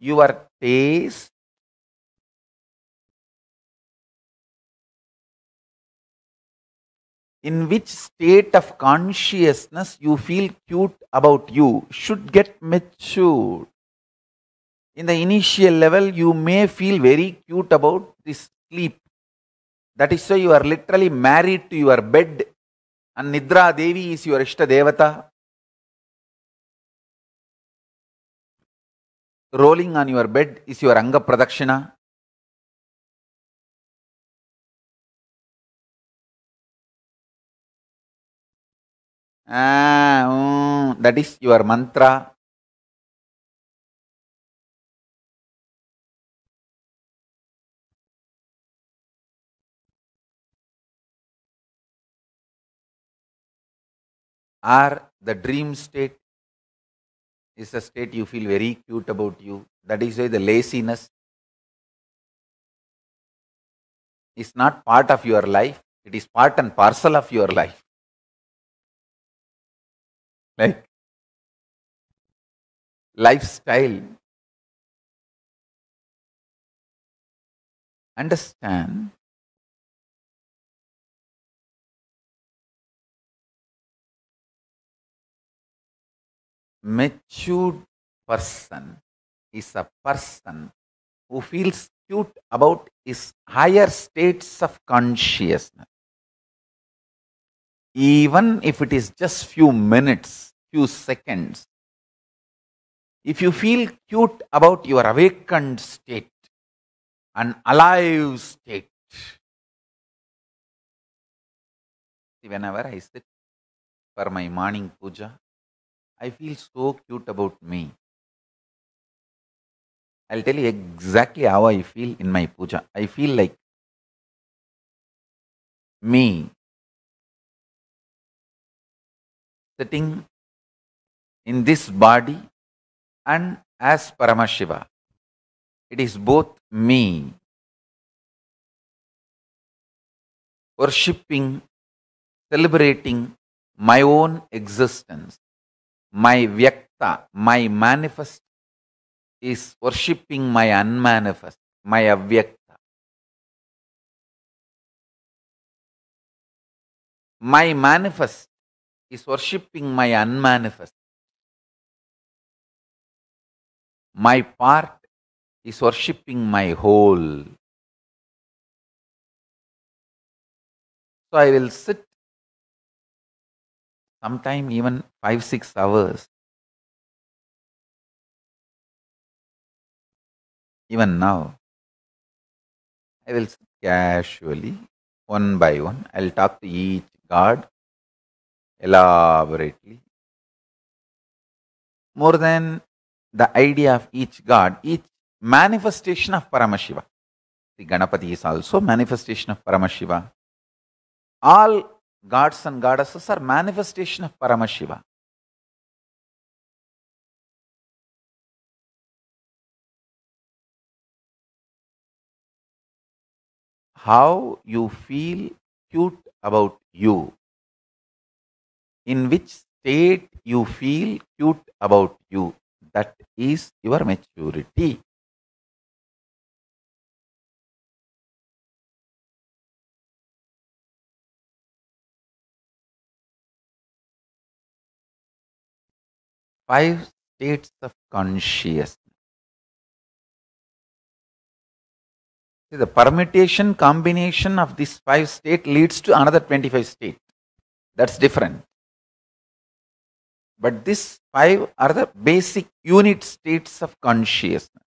your taste, in which state of consciousness you feel cute about you should get matured. In the initial level, you may feel very cute about this sleep. That is why you are literally married to your bed and Nidra Devi is your Ishta Devata rolling on your bed is your Anga Pradakshina. Ah, mm, that is your mantra. Are the dream state is a state you feel very cute about you. That is why the laziness is not part of your life, it is part and parcel of your life. Like lifestyle. Understand matured person is a person who feels cute about his higher states of consciousness. Even if it is just few minutes, few seconds, if you feel cute about your awakened state, an alive state, whenever I sit for my morning puja, I feel so cute about me. I'll tell you exactly how I feel in my puja. I feel like me sitting in this body and as Paramashiva. It is both me worshipping, celebrating my own existence my vyakta, my manifest is worshipping my unmanifest, my avyakta. My manifest is worshipping my unmanifest. My part is worshipping my whole. So I will sit sometimes even 5 6 hours even now i will casually one by one i'll talk to each god elaborately more than the idea of each god each manifestation of paramashiva the ganapati is also manifestation of paramashiva all gods and goddesses are manifestation of Paramashiva. How you feel cute about you, in which state you feel cute about you, that is your maturity. five states of consciousness. See, the permutation combination of these five states leads to another 25 state. That's different. But these five are the basic unit states of consciousness.